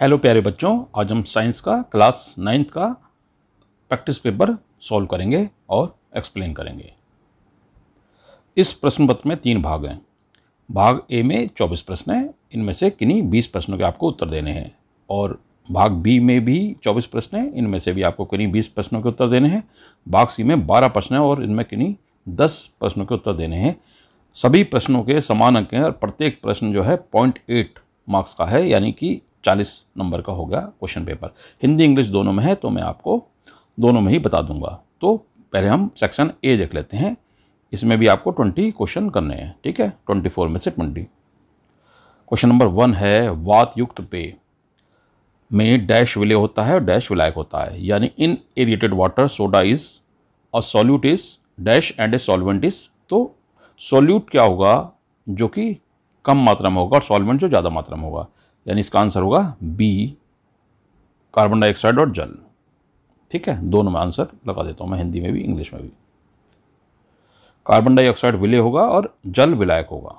Hello प्यारे बच्चों आज हम साइंस का क्लास नाइन्थ का प्रैक्टिस पेपर सॉल्व करेंगे और एक्सप्लेन करेंगे इस प्रश्न पत्र में तीन भाग हैं भाग ए में चौबीस प्रश्न हैं इनमें से किन्हीं बीस प्रश्नों के आपको उत्तर देने हैं और भाग बी में भी चौबीस प्रश्न हैं इनमें से भी आपको किन्हीं बीस प्रश्नों के उत्तर देने हैं भाग सी में बारह प्रश्न हैं और इनमें किन्हीं दस प्रश्नों के उत्तर देने हैं सभी प्रश्नों के समान अंक हैं और प्रत्येक प्रश्न जो है पॉइंट एट मार्क्स का है यानी कि चालीस नंबर का होगा क्वेश्चन पेपर हिंदी इंग्लिश दोनों में है तो मैं आपको दोनों में ही बता दूंगा तो पहले हम सेक्शन ए देख लेते हैं इसमें भी आपको ट्वेंटी क्वेश्चन करने हैं ठीक है ट्वेंटी फोर में से ट्वेंटी क्वेश्चन नंबर वन है वात युक्त पे में डैश विलय होता है और डैश विलायक होता है यानी in aerated water soda is और solute is dash and a solvent is तो सॉल्यूट क्या होगा जो कि कम मात्रा में होगा और सॉल्वेंट जो ज़्यादा मात्रा में होगा यानी इसका आंसर होगा बी कार्बन डाइऑक्साइड और जल ठीक है दोनों में आंसर लगा देता हूँ मैं हिंदी में भी इंग्लिश में भी कार्बन डाइऑक्साइड विलय होगा और जल विलायक होगा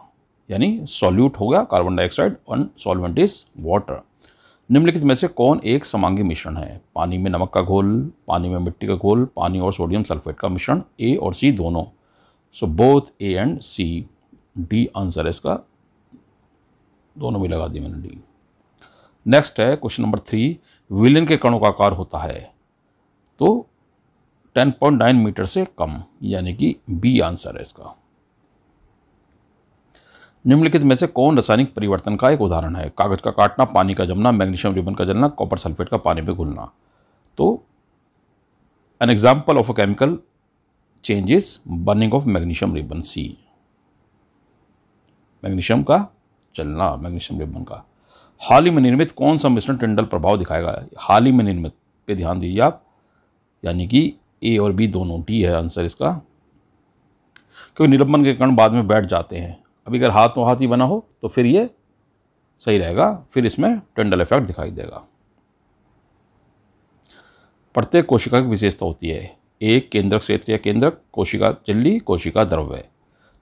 यानी सॉल्यूट होगा कार्बन डाइऑक्साइड और सॉल्वेंट इज वाटर निम्नलिखित में से कौन एक समांगी मिश्रण है पानी में नमक का घोल पानी में मिट्टी का घोल पानी और सोडियम सल्फेट का मिश्रण ए और सी दोनों so both A and C D answer है इसका दोनों में लगा दी मैंने डी नेक्स्ट है क्वेश्चन नंबर थ्री विलियन के कणों का आकार होता है तो 10.9 मीटर से कम यानी कि बी आंसर है इसका निम्नलिखित में से कौन रासायनिक परिवर्तन का एक उदाहरण है कागज का काटना पानी का जमना मैग्नीशियम रिबन का जलना कॉपर सल्फेट का पानी में घुलना तो an example of a chemical changes burning of magnesium ribbon C magnesium का चलना मैग्नीशियम रिबन का हाल ही में निर्मित कौन सा मिश्रण टिंडल प्रभाव दिखाएगा हाल ही में निर्मित पे ध्यान दीजिए आप यानी कि ए और बी दोनों डी है आंसर इसका क्योंकि निलंबन के कण बाद में बैठ जाते हैं अभी अगर हाथों तो हाथ ही बना हो तो फिर ये सही रहेगा फिर इसमें टेंडल इफेक्ट दिखाई देगा प्रत्येक कोशिका की विशेषता होती है एक केंद्रक क्षेत्र या केंद्रक कोशिका चिल्ली कोशिका द्रव्य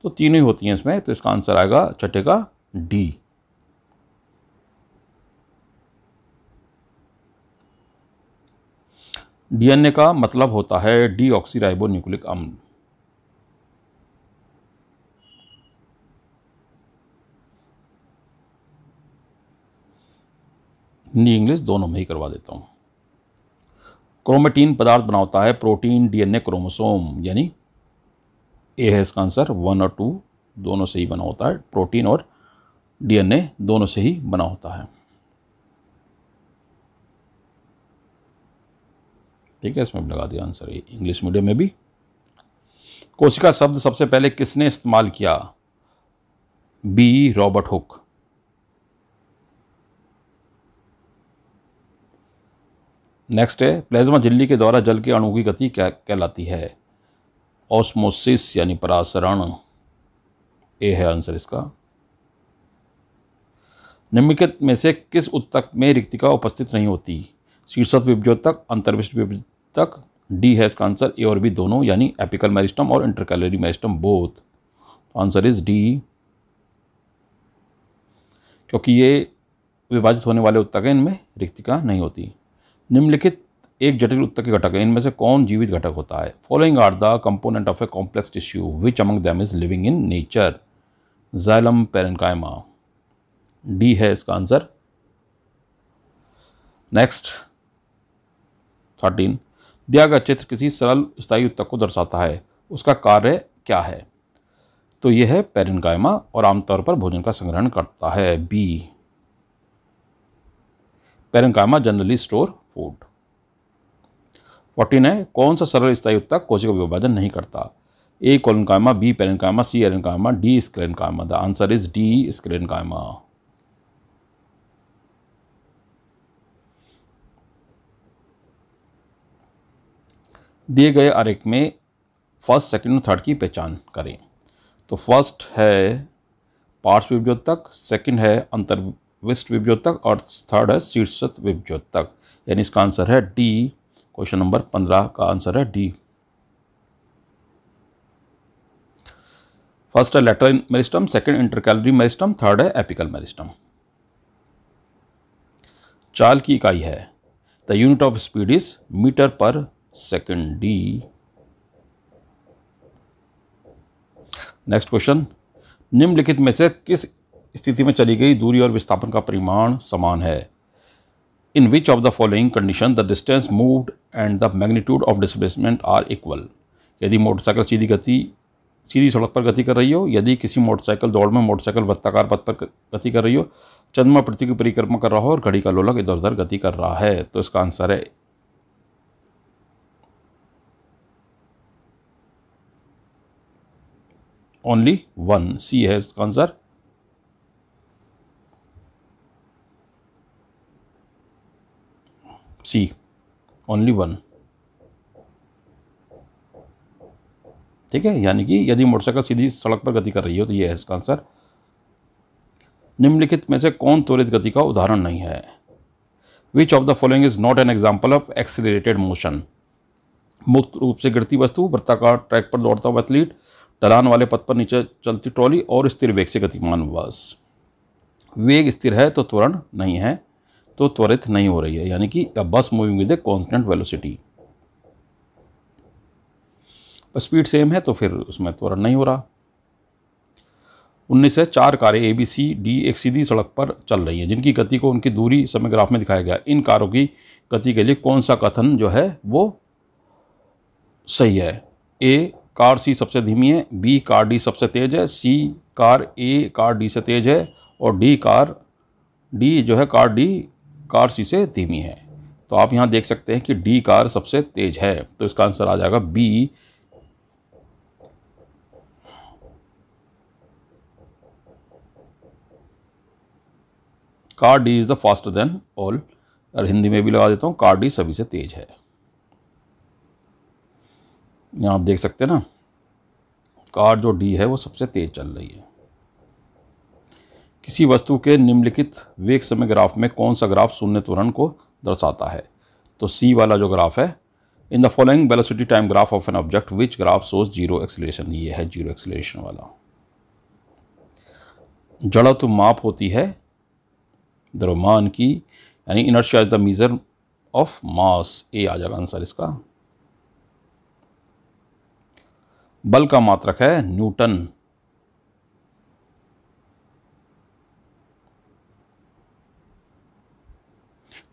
तो तीनों ही होती हैं इसमें तो इसका आंसर आएगा छठे का डी डीएनए का मतलब होता है ऑक्सीराइबो न्यूक्लिक अम्ल हिंदी इंग्लिश दोनों में ही करवा देता हूँ क्रोमेटीन पदार्थ बनाता है प्रोटीन डीएनए क्रोमोसोम यानी ए है इसका आंसर वन और टू दोनों से ही बना होता है प्रोटीन और डीएनए दोनों से ही बना होता है ठीक है इसमें भी लगा दिया आंसर ये इंग्लिश मीडियम में भी कोशिका शब्द सबसे पहले किसने इस्तेमाल किया बी रॉबर्ट हुक नेक्स्ट है प्लेज्मा झिल्ली के द्वारा जल के अणु की गति क्या कहलाती है ऑस्मोसिस यानी परासरण ए है आंसर इसका निम्नलिखित में से किस उत्तक में रिक्तिका उपस्थित नहीं होती शीर्षक विभज्योतक अंतर्विष्ट तक डी हैज़ आंसर ए और बी दोनों यानी एपिकल मैरिस्टम और intercalary meristem both answer is D क्योंकि ये विभाजित होने वाले उत्तक हैं इनमें रिक्तिका नहीं होती निम्नलिखित एक जटिल उत्तक के घटक है इनमें से कौन जीवित घटक होता है following are the component of a complex tissue which among them is living in nature xylem parenchyma D है इसका आंसर नेक्स्ट थर्टीन दिया गया चित्र किसी सरल स्थायी उत्तक को दर्शाता है उसका कार्य क्या है तो यह है पेरिनगाइमा और आमतौर पर भोजन का संग्रहण करता है B parenchyma generally store food fourteen है कौन सा सरल स्थायी उत्तक कोशिका विभाजन नहीं करता A collenchyma B parenchyma C aerenchyma D sclerenchyma the answer is D sclerenchyma दिए गए आरेख में फर्स्ट सेकंड और थर्ड की पहचान करें तो फर्स्ट है पार्श्व विभ्योतक सेकंड है अंतर्विष्ट विभ्योतक और थर्ड है शीर्षत विभ्योतक यानी इसका आंसर है डी क्वेश्चन नंबर पंद्रह का आंसर है डी फर्स्ट है lateral meristem second intercalary meristem third है एपिकल मेरिस्टम चाल की इकाई है the unit of speed is metre per second D next question निम्नलिखित में से किस स्थिति में चली गई दूरी और विस्थापन का परिमाण समान है in which of the following condition the distance moved and the magnitude of displacement are equal यदि मोटरसाइकिल सीधी गति सीधी सड़क पर गति कर रही हो यदि किसी मोटरसाइकिल दौड़ में मोटरसाइकिल वृत्ताकार पथ पर गति कर रही हो चंद्रमा पृथ्वी की परिक्रमा कर रहा हो और घड़ी का लोलक इधर उधर गति कर रहा है तो इसका आंसर है only one. C has answer. C, only one. ठीक है यानी कि यदि मोटरसाइकिल सीधी सड़क पर गति कर रही हो तो यह है इसका आंसर निम्नलिखित में से कौन त्वरित गति का उदाहरण नहीं है which of the following is not an example of excited motion मुक्त रूप से गिरती वस्तु वृत्ताकार ट्रैक पर दौड़ता हुआ एथलीट ढलान वाले पथ पर नीचे चलती ट्रॉली और स्थिर वेग से गतिमान बस वेग स्थिर है तो त्वरण नहीं है तो त्वरित नहीं हो रही है यानी कि a bus moving with a constant velocity speed same है तो फिर उसमें त्वरण नहीं हो रहा उन्नीस से चार कारें ए बी सी डी एक सीधी सड़क पर चल रही हैं जिनकी गति को उनकी दूरी समय ग्राफ में दिखाया गया इन कारों की गति के लिए कौन सा कथन जो है वो सही है ए कार सी सबसे धीमी है बी कार डी सबसे तेज़ है C car A car D से तेज़ है और डी कार डी जो है कार डी कार सी से धीमी है तो आप यहाँ देख सकते हैं कि डी कार सबसे तेज़ है तो इसका आंसर आ जाएगा B car D is the faster than all और हिंदी में भी लगा देता हूँ कार डी सभी से तेज़ है यहाँ आप देख सकते हैं ना कार जो डी है वो सबसे तेज चल रही है किसी वस्तु के निम्नलिखित वेग समय ग्राफ में कौन सा ग्राफ शून्य त्वरण को दर्शाता है तो सी वाला जो ग्राफ है in the following velocity time graph of an object which graph shows zero acceleration ये है जीरो एक्सलेशन वाला तो माप होती है द्रव्यमान की यानी inertia is the measure of mass A आ जाएगा आंसर इसका बल का मात्रक है newton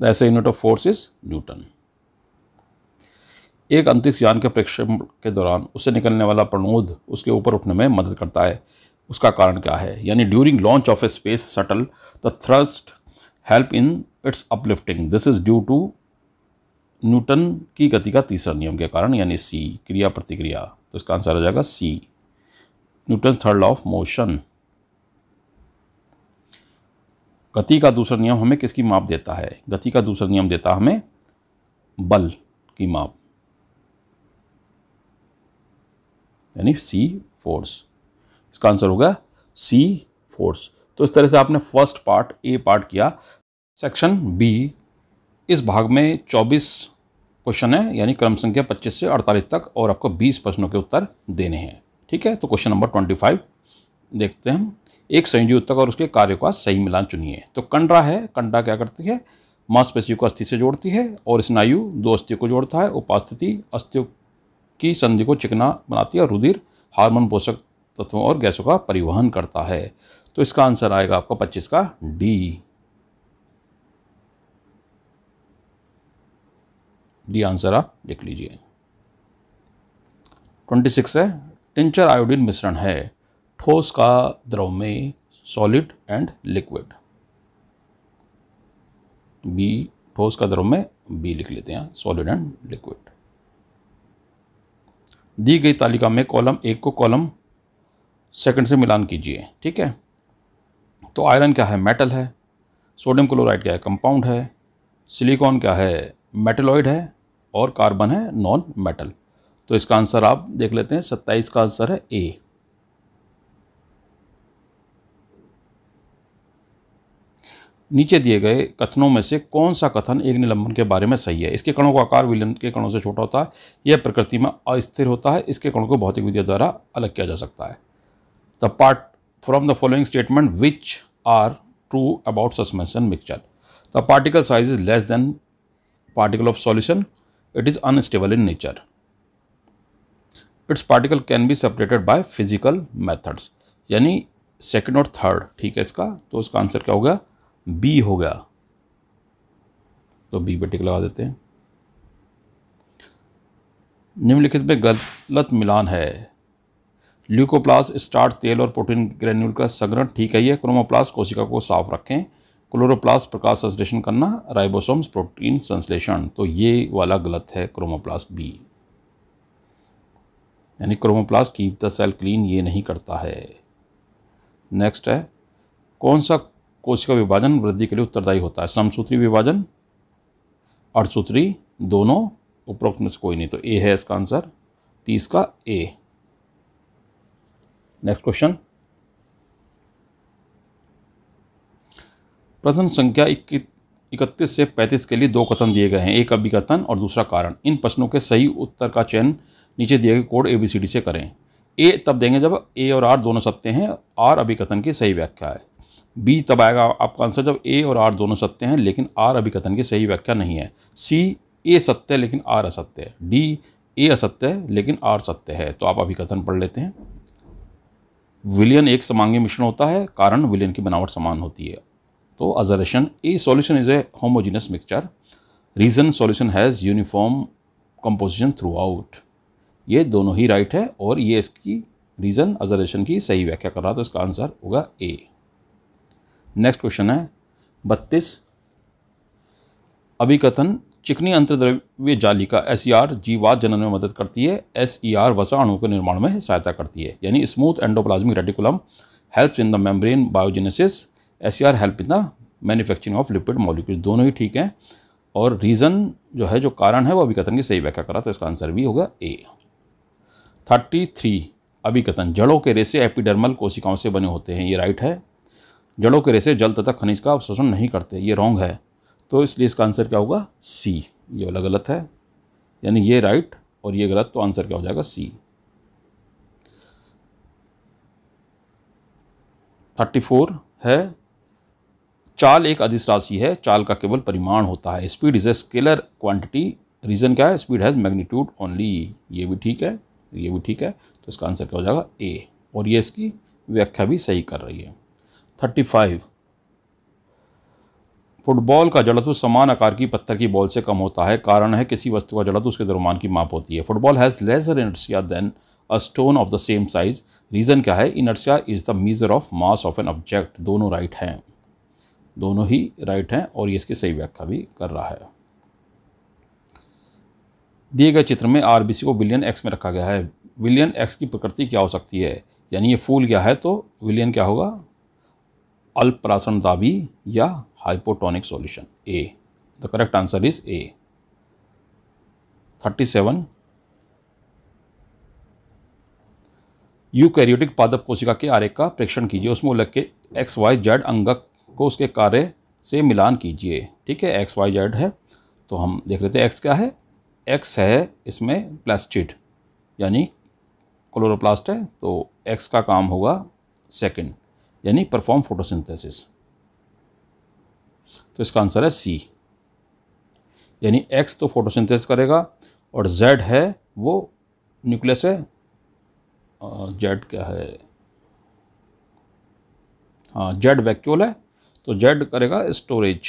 the SI unit of force is newton एक अंतरिक्ष यान के प्रेक्षण के दौरान उससे निकलने वाला प्रणोद उसके ऊपर उठने में मदद करता है उसका कारण क्या है यानी during launch of a space shuttle the thrust help in its uplifting this is due to Newton की गति का तीसरा नियम के कारण यानी सी क्रिया प्रतिक्रिया तो इसका आंसर आ जाएगा C Newton third law of motion गति का दूसरा नियम हमें किसकी माप देता है गति का दूसरा नियम देता है हमें बल की माप यानी सी फोर्स इसका आंसर होगा सी फोर्स तो इस तरह से आपने फर्स्ट पार्ट ए पार्ट किया सेक्शन बी इस भाग में 24 क्वेश्चन है यानी क्रम संख्या 25 से 48 तक और आपको 20 प्रश्नों के उत्तर देने हैं ठीक है तो क्वेश्चन नंबर 25 देखते हैं हम एक संयोजी उत्तक और उसके कार्य का सही मिलान चुनिए तो कंडरा है कंडा क्या करती है मांसपेशियों को अस्थि से जोड़ती है और स्नायु दो अस्थियों को जोड़ता है उपास्थिति अस्थियों की संधि को चिकना बनाती है और रुधिर हार्मोन पोषक तत्वों और गैसों का परिवहन करता है तो इसका आंसर आएगा आपका पच्चीस का डी डी आंसर आप लिख लीजिए ट्वेंटी सिक्स है टिंचर आयोडीन मिश्रण है ठोस का द्रव में सॉलिड एंड लिक्विड बी ठोस का द्रव में बी लिख लेते हैं सॉलिड एंड लिक्विड दी गई तालिका में कॉलम एक को कॉलम सेकंड से मिलान कीजिए ठीक है तो आयरन क्या है मेटल है सोडियम क्लोराइड क्या है कंपाउंड है सिलिकॉन क्या है मेटेलॉइड है और कार्बन है नॉन मेटल तो इसका आंसर आप देख लेते हैं सत्ताईस का आंसर है ए नीचे दिए गए कथनों में से कौन सा कथन एक निलंबन के बारे में सही है इसके कणों का आकार विलयन के कणों से छोटा होता है यह प्रकृति में अस्थिर होता है इसके कणों को भौतिक विद्या द्वारा अलग किया जा सकता है the part from the following statement which are true about suspension mixture the particle size is less than particle of solution it is unstable in nature its particle can be separated by physical methods यानी second और third ठीक है इसका तो उसका answer क्या होगा B हो गया तो बी पे टिक लगा देते हैं निम्नलिखित में गलत मिलान है ल्यूकोप्लास स्टार्ट तेल और प्रोटीन ग्रेन्यूल का संग्रहण ठीक है ये क्रोमोप्लास कोशिका को साफ रखें क्लोरोप्लास्ट प्रकाश संश्लेषण करना राइबोसोम्स प्रोटीन संश्लेषण तो ये वाला गलत है क्रोमोप्लास्ट बी यानी chromoplast keep the cell clean ये नहीं करता है नेक्स्ट है कौन सा कोशिका विभाजन वृद्धि के लिए उत्तरदायी होता है समसूत्री विभाजन अर्धसूत्री दोनों उपरोक्त में से कोई नहीं तो ए है इसका आंसर तीस का ए नेक्स्ट क्वेश्चन प्रश्न संख्या इकतीस से पैंतीस के लिए दो कथन दिए गए हैं एक अभिकथन और दूसरा कारण इन प्रश्नों के सही उत्तर का चयन नीचे दिए गए code A B C D से करें ए तब देंगे जब ए और आर दोनों सत्य हैं आर अभिकथन की सही व्याख्या है बी तब आएगा आपका आंसर जब ए और आर दोनों सत्य हैं लेकिन आर अभिकथन की सही व्याख्या नहीं है सी ए सत्य लेकिन आर असत्य है डी ए असत्य है लेकिन आर सत्य है तो आप अभिकथन पढ़ लेते हैं विलियन एक समांगी मिश्रण होता है कारण विलियन की बनावट समान होती है तो assertion a solution is a homogeneous mixture reason solution has uniform composition throughout ये दोनों ही राइट है और ये इसकी रीज़न अजरेशन की सही व्याख्या कर रहा तो इसका आंसर होगा ए नेक्स्ट क्वेश्चन है बत्तीस अभिकथन चिकनी अंतर्द्रव्य जालिका एस ई e आर जीवात जनन में मदद करती है एस ई आर वसा अणु के निर्माण में सहायता करती है यानी smooth endoplasmic reticulum helps in the membrane biogenesis S R help in the manufacturing of lipid molecule दोनों ही ठीक हैं और रीज़न जो है जो कारण है वो कथन की सही व्याख्या करा तो इसका आंसर भी होगा ए थर्टी थ्री अभी कथन जड़ों के रेसे एपिडर्मल कोशिकाओं से बने होते हैं ये राइट है जड़ों के रेसे जल तथा खनिज का अवशोषण नहीं करते ये रॉन्ग है तो इसलिए इसका आंसर क्या होगा सी ये वाला गलत है यानी ये राइट और ये गलत तो आंसर क्या हो जाएगा सी थर्टी फोर है चाल एक अधिस राशि है चाल का केवल परिमाण होता है speed is a scalar quantity reason क्या है स्पीड हैज़ मैग्नीट्यूड ओनली ये भी ठीक है ये भी ठीक है तो इसका आंसर क्या हो जाएगा ए और ये इसकी व्याख्या भी सही कर रही है थर्टी फाइव फुटबॉल का जड़त्व समान आकार की पत्थर की बॉल से कम होता है कारण है किसी वस्तु का जड़त्व उसके दरमान की माप होती है football has larger inertia than a stone of the same size reason क्या है inertia is the measure of mass of an object दोनों राइट हैं दोनों ही राइट हैं और ये इसकी सही व्याख्या भी कर रहा है दिए गए चित्र में आरबीसी को विलियन एक्स में रखा गया है विलियन एक्स की प्रकृति क्या हो सकती है यानी ये फूल गया है तो विलियन क्या होगा दाबी या hypotonic solution A the correct answer is A thirty seven eukaryotic पादप कोशिका के आरेख का प्रेक्षण कीजिए उसमें उल्लेख के एक्स वाई जेड अंगक को उसके कार्य से मिलान कीजिए ठीक है एक्स वाई जेड है तो हम देख लेते हैं एक्स क्या है एक्स है इसमें प्लास्टिड यानी क्लोरोप्लास्ट है तो एक्स का काम होगा सेकंड यानी परफॉर्म फोटोसिंथेसिस तो इसका आंसर है सी यानी एक्स तो फोटोसिंथेसिस करेगा और जेड है वो न्यूक्लियस है जेड क्या है हाँ जेड वैक्यूल है तो जेड करेगा storage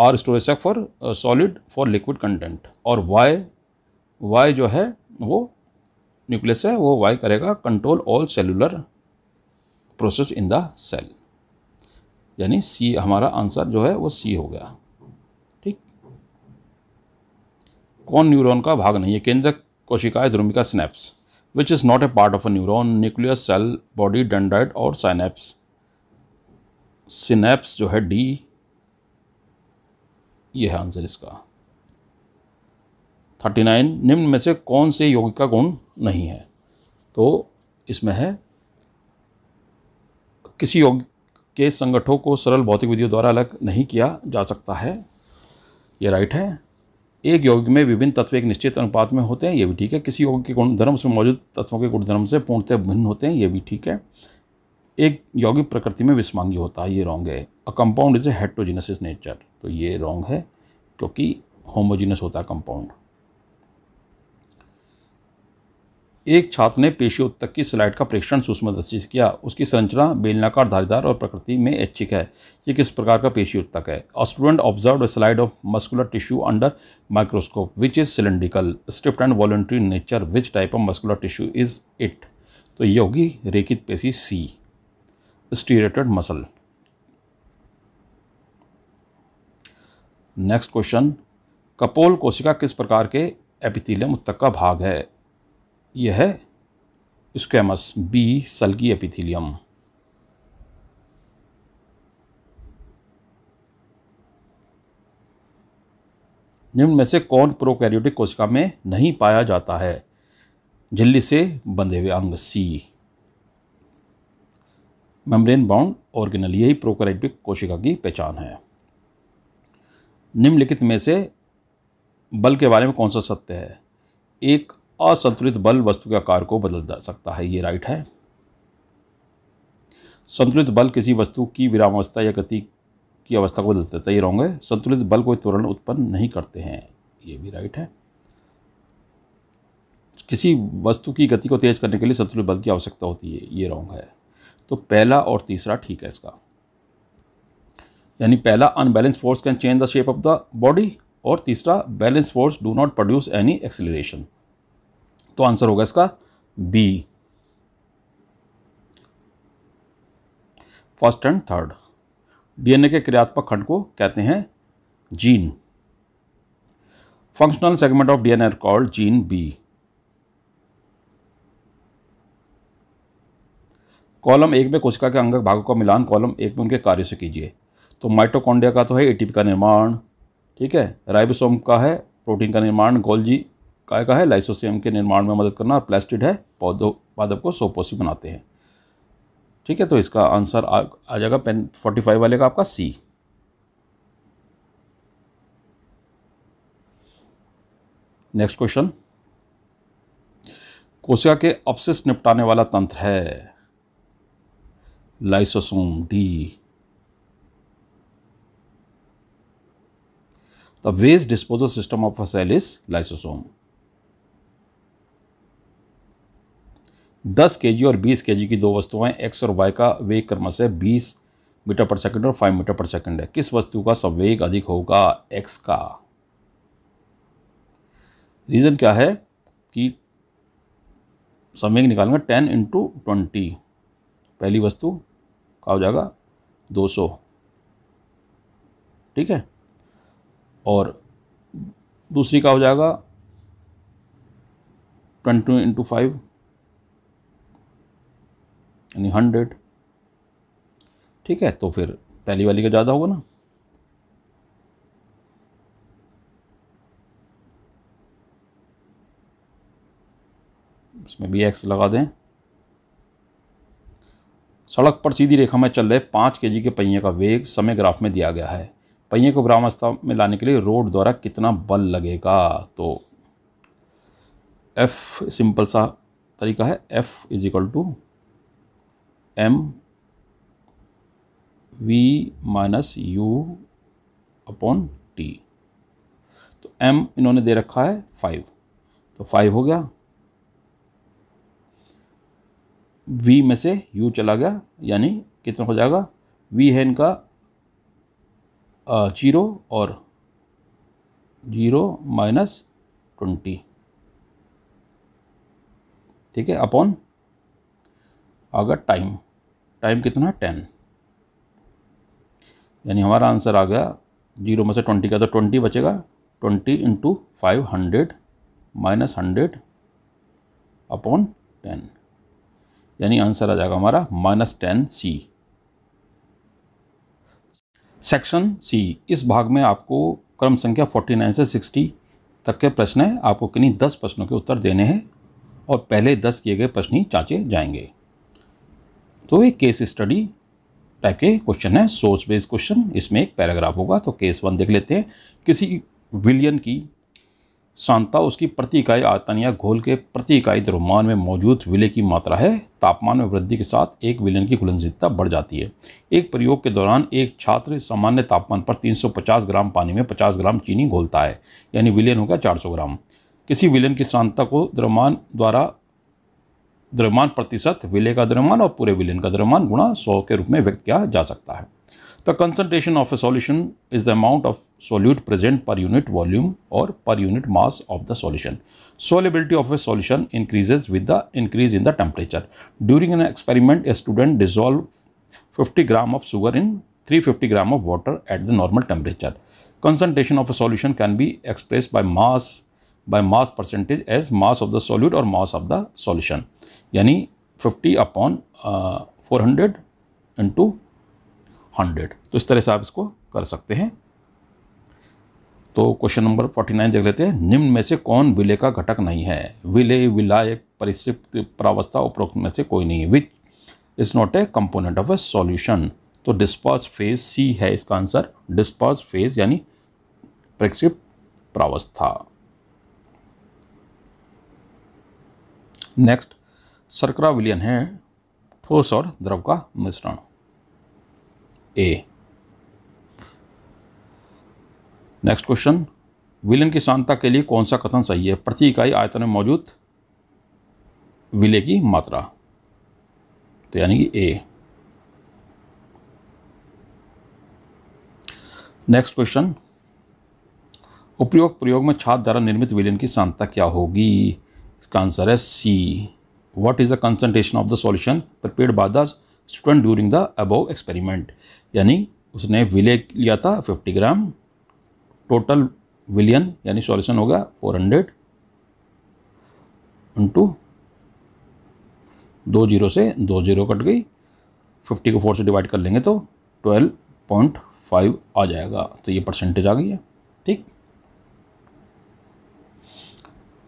or storage sac for solid for liquid content और वाई वाई जो है वो न्यूक्लियस है वो वाई करेगा control all cellular process in the cell यानी सी हमारा आंसर जो है वो सी हो गया ठीक कौन न्यूरॉन का भाग नहीं है केंद्र कोशिकाएं ध्रुमिका synapse which is not a part of a neuron nucleus cell body dendrite और साइनेप्स सिनेप्स जो है डी ये है आंसर इसका थर्टी नाइन निम्न में से कौन से यौगिक का गुण नहीं है तो इसमें है किसी योग के संगठों को सरल भौतिक विधियों द्वारा अलग नहीं किया जा सकता है ये राइट है एक योग में विभिन्न तत्व एक निश्चित अनुपात में होते हैं ये भी ठीक है किसी योग के गुण धर्म से मौजूद तत्वों के गुण धर्म से पूर्णतः भिन्न होते हैं ये भी ठीक है एक यौगिक प्रकृति में विस्मांगी होता है ये रॉन्ग है a compound is a heterogeneous is nature तो ये रॉन्ग है क्योंकि होमोजिनस होता है कंपाउंड एक छात्र ने पेशी उत्तक की स्लाइड का परीक्षण सूक्ष्म दृष्टि से किया उसकी संरचना बेलनाकार धारीदार और प्रकृति में ऐच्छिक है ये किस प्रकार का पेशी उत्तक है a student observe slide of muscular tissue under microscope which is cylindrical striped and voluntary nature which type of muscular tissue is it तो योगी रेखित पेशी C striated muscle next question कपोल कोशिका किस प्रकार के एपिथीलियम उत्तक का भाग है यह है स्क्वेमस बी सल्गी एपिथीलियम निम्न में से कौन प्रोकैरियोटिक कोशिका में नहीं पाया जाता है झिल्ली से बंधे हुए अंग सी मेम्ब्रेन बाउंड ऑर्गेनल यही प्रोकैरियोटिक कोशिका की पहचान है निम्नलिखित में से बल के बारे में कौन सा सत्य है एक असंतुलित बल वस्तु के आकार को बदल जा सकता है ये राइट है संतुलित बल किसी वस्तु की अवस्था या गति की अवस्था को बदल देता है तो ये रॉन्ग है संतुलित बल कोई त्वरण उत्पन्न नहीं करते हैं ये भी राइट है किसी वस्तु की गति को तेज करने के लिए संतुलित बल की आवश्यकता होती है ये रॉन्ग है तो पहला और तीसरा ठीक है इसका यानी पहला unbalance force can change the shape of the body और तीसरा balance force do not produce any acceleration तो आंसर होगा इसका B first and third DNA के क्रियात्मक खंड को कहते हैं gene functional segment of DNA called gene B column एक में कोशिका के अंग भागों का मिलान कॉलम एक में उनके कार्य से कीजिए तो माइटोकॉन्ड्रिया का तो है एटीपी का निर्माण ठीक है राइबोसोम का है प्रोटीन का निर्माण गोल्जी काय का है लाइसोसियम के निर्माण में मदद करना प्लास्टिड है पौधों पादप को सोपोसी बनाते हैं ठीक है तो इसका आंसर आ, आ जाएगा पेन फोर्टी फाइव वाले का आपका सी नेक्स्ट क्वेश्चन कोशिका के अपशिष निपटाने वाला तंत्र है lysosome D the waste disposal system of a cell is lysosome. 10 kg और 20 जी की दो वस्तुएं एक्स और वाई का वेग क्रमश है 20 मीटर पर सेकंड और 5 मीटर पर सेकंड है किस वस्तु का संवेग अधिक होगा एक्स का रीज़न क्या है कि संवेग निकालेंगे 10 इंटू ट्वेंटी पहली वस्तु आपका हो जाएगा 200 ठीक है और दूसरी का हो जाएगा ट्वेंटी इंटू फाइव यानी हंड्रेड ठीक है तो फिर पहली वाली का ज़्यादा होगा ना इसमें भी एक्स लगा दें सड़क पर सीधी रेखा में चल रहे पाँच के के पहिए का वेग समय ग्राफ में दिया गया है पहिए को भ्रामावस्था में लाने के लिए रोड द्वारा कितना बल लगेगा तो एफ सिंपल सा तरीका है F is equal to M V minus U upon T तो एम इन्होंने दे रखा है फाइव तो फाइव हो गया वी में से यू चला गया यानी कितना हो जाएगा वी है इनका जीरो और जीरो माइनस ट्वेंटी ठीक है अपॉन आ गया टाइम टाइम कितना टेन यानी हमारा आंसर आ गया जीरो में से ट्वेंटी का तो ट्वेंटी बचेगा twenty into five hundred minus hundred upon ten यानी आंसर आ जाएगा हमारा minus ten C section C इस भाग में आपको क्रम संख्या 49 से 60 तक के प्रश्न हैं आपको किन्हीं 10 प्रश्नों के उत्तर देने हैं और पहले 10 किए गए प्रश्न ही चाँचे जाएंगे तो ये केस स्टडी टाइप के क्वेश्चन है सोर्स बेस्ड क्वेश्चन इसमें एक पैराग्राफ होगा तो केस वन देख लेते हैं किसी विलियन की सांता उसकी प्रति इकाई आयतन या घोल के प्रति इकाई द्रव्यमान में मौजूद विलय की मात्रा है तापमान में वृद्धि के साथ एक विलयन की घुलनशीलता बढ़ जाती है एक प्रयोग के दौरान एक छात्र सामान्य तापमान पर 350 ग्राम पानी में 50 ग्राम चीनी घोलता है यानी विलयन होगा 400 ग्राम किसी विलयन की सांता को द्रव्यमान द्वारा द्रव्यमान प्रतिशत विलय का द्रव्यमान और पूरे विलयन का द्रव्यमान गुणा सौ के रूप में व्यक्त किया जा सकता है the concentration of a solution is the amount of solute present per unit volume or per unit mass of the solution. Solubility of a solution increases with the increase in the temperature. During an experiment, a student dissolved 50 gram of sugar in 350 gram of water at the normal temperature. Concentration of a solution can be expressed by mass by mass percentage as mass of the solute or mass of the solution. यानी 50 upon uh, 400 into 100 तो इस तरह से आप इसको कर सकते हैं तो क्वेश्चन नंबर फोर्टी नाइन देख लेते हैं निम्न में से कौन विलय का घटक नहीं है विलय विलाय परिसिप्त प्रावस्था उपरोक्त में से कोई नहीं है which is not a component of a solution तो डिस्पर्स फेज सी है इसका आंसर डिस्पर्स फेज यानी प्रक्षिप्त प्रावस्था नेक्स्ट सर्करा विलियन है ठोस और द्रव का मिश्रण ए नेक्स्ट क्वेश्चन विलन की शांता के लिए कौन सा कथन सही है प्रति इकाई आयतन में मौजूद विले की मात्रा तो यानी कि ए नेक्स्ट क्वेश्चन उपयोग प्रयोग में छात्र द्वारा निर्मित विलयन की शांतता क्या होगी इसका आंसर है C what is the concentration of the solution prepared by the student during the above experiment यानी उसने विलय लिया था 50 ग्राम टोटल विलियन यानी सॉल्यूशन होगा फोर हंड्रेड इंटू दो जीरो से दो जीरो कट गई फिफ्टी को फोर से डिवाइड कर लेंगे तो ट्वेल्व पॉइंट फाइव आ जाएगा तो ये परसेंटेज आ गई है ठीक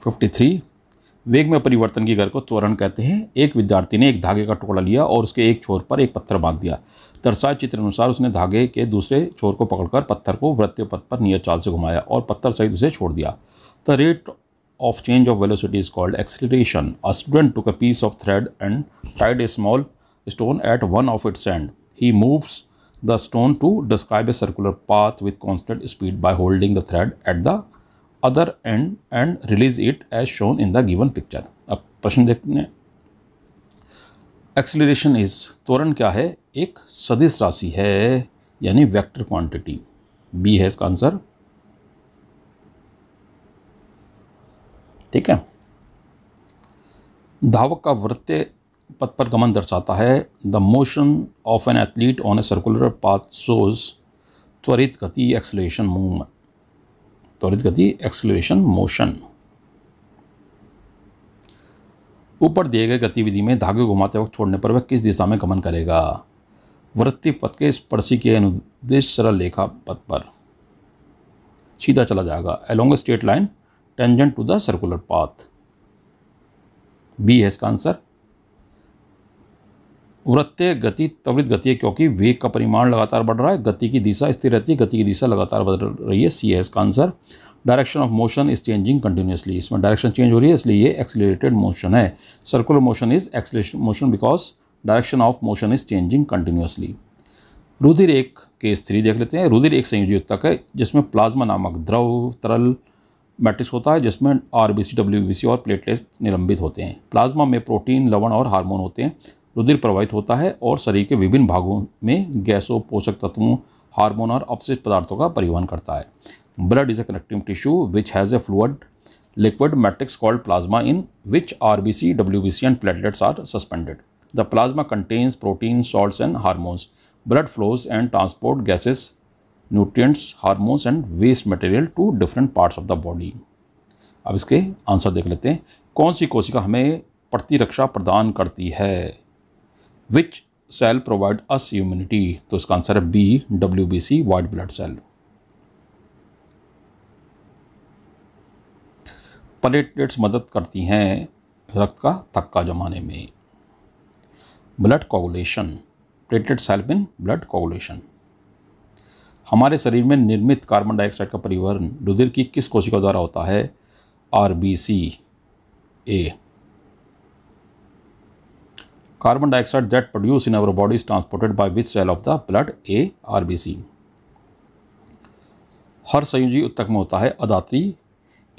फिफ्टी थ्री वेग में परिवर्तन की घर को त्वरण कहते हैं एक विद्यार्थी ने एक धागे का टुकड़ा लिया और उसके एक छोर पर एक पत्थर बांध दिया दर्शाए चित्र अनुसार उसने धागे के दूसरे छोर को पकड़कर पत्थर को वृत्य पथ पर नियत चाल से घुमाया और पत्थर सहित उसे छोड़ दिया the rate of change of velocity is called acceleration a student took a piece of thread and tied a small stone at one of its end he moves the stone to describe a circular path with constant speed by holding the thread at the other end and release it as shown in the given picture अब प्रश्न देखने acceleration is त्वरण क्या है एक सदिश राशि है यानी वेक्टर क्वांटिटी बी है इसका आंसर ठीक है धावक का वृत्त पथ पर गमन दर्शाता है the motion of an athlete on a circular path shows त्वरित गति एक्सलेशन मूवमेंट त्वरित गति एक्सलेशन मोशन ऊपर दिए गए गतिविधि में धागे घुमाते वक्त छोड़ने पर वह किस दिशा में गमन करेगा वृत्ति पथ के स्पर्शी के अनुदेश सरल लेखा पथ पर सीधा चला जाएगा along straight line tangent to the circular path B है इसका आंसर वृत्य गति त्वरित गति है क्योंकि वेग का परिमाण लगातार बढ़ रहा है गति की दिशा स्थिर रहती है गति की दिशा लगातार बदल रही है सी एस का answer direction of motion is changing continuously इसमें डायरेक्शन चेंज हो रही है इसलिए ये एक्सेलरेटेड मोशन है circular motion is acceleration motion because direction of motion is changing continuously रुधिर एक केस थ्री देख लेते हैं रुधिर एक संयुक्त तक है जिसमें प्लाज्मा नामक द्रव तरल मैट्रिक्स होता है जिसमें R B C W B C और प्लेटलेट्स निलंबित होते हैं प्लाज्मा में प्रोटीन लवण और हार्मोन होते हैं रुधिर प्रवाहित होता है और शरीर के विभिन्न भागों में गैसों पोषक तत्वों हार्मोन और अपशिष्ट पदार्थों का परिवहन करता है blood is a connective tissue which has a fluid liquid matrix called plasma in which are B C W B C and platelets are suspended the plasma contains protein salt and hormones blood flows and transport gases nutrients hormones and waste material to different parts of the body अब इसके answer देख लेते हैं कौन सी कोशिका हमें प्रतिरक्षा प्रदान करती है which cell provide us immunity तो इसका आंसर है B W B C white blood cell platelets मदद करती हैं रक्त का थक्का जमाने में blood coagulation platelets help in blood coagulation हमारे शरीर में निर्मित कार्बन डाइऑक्साइड का परिवहन रुधिर की किस कोशिका द्वारा होता है R B C A Carbon dioxide that produced in our body is transported by which cell of the blood A RBC. हर संयोजी उत्तक में होता है अदात्री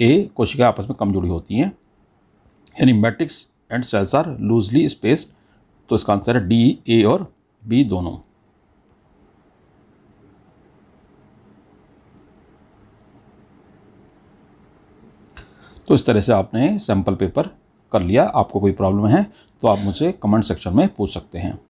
ए कोशिकाएं आपस में कम जुड़ी होती हैं यानी matrix and cells are loosely spaced तो इसका आंसर है डी ए और बी दोनों तो इस तरह से आपने सैंपल पेपर कर लिया आपको कोई प्रॉब्लम है तो आप मुझे कमेंट सेक्शन में पूछ सकते हैं